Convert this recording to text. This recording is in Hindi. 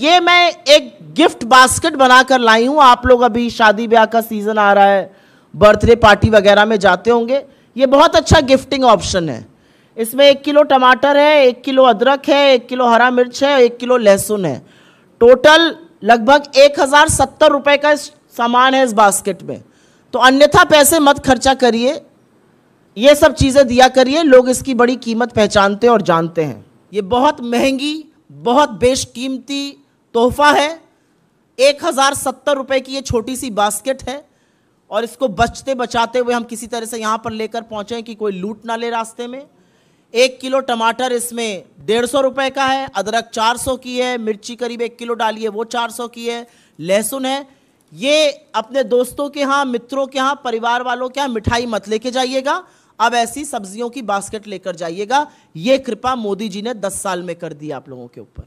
ये मैं एक गिफ्ट बास्केट बनाकर लाई हूँ आप लोग अभी शादी ब्याह का सीज़न आ रहा है बर्थडे पार्टी वगैरह में जाते होंगे ये बहुत अच्छा गिफ्टिंग ऑप्शन है इसमें एक किलो टमाटर है एक किलो अदरक है एक किलो हरा मिर्च है एक किलो लहसुन है टोटल लगभग एक हज़ार सत्तर रुपये का सामान है इस बास्केट में तो अन्यथा पैसे मत खर्चा करिए ये सब चीज़ें दिया करिए लोग इसकी बड़ी कीमत पहचानते और जानते हैं ये बहुत महंगी बहुत बेशकीमती तोहफा है एक हज़ार सत्तर रुपये की ये छोटी सी बास्केट है और इसको बचते बचाते हुए हम किसी तरह से यहाँ पर लेकर पहुँचें कि कोई लूट ना ले रास्ते में एक किलो टमाटर इसमें डेढ़ सौ रुपये का है अदरक चार सौ की है मिर्ची करीब एक किलो डाली है वो चार सौ की है लहसुन है ये अपने दोस्तों के यहाँ मित्रों के यहाँ परिवार वालों के यहाँ मिठाई मत लेके जाइएगा अब ऐसी सब्जियों की बास्केट लेकर जाइएगा ये कृपा मोदी जी ने दस साल में कर दी आप लोगों के ऊपर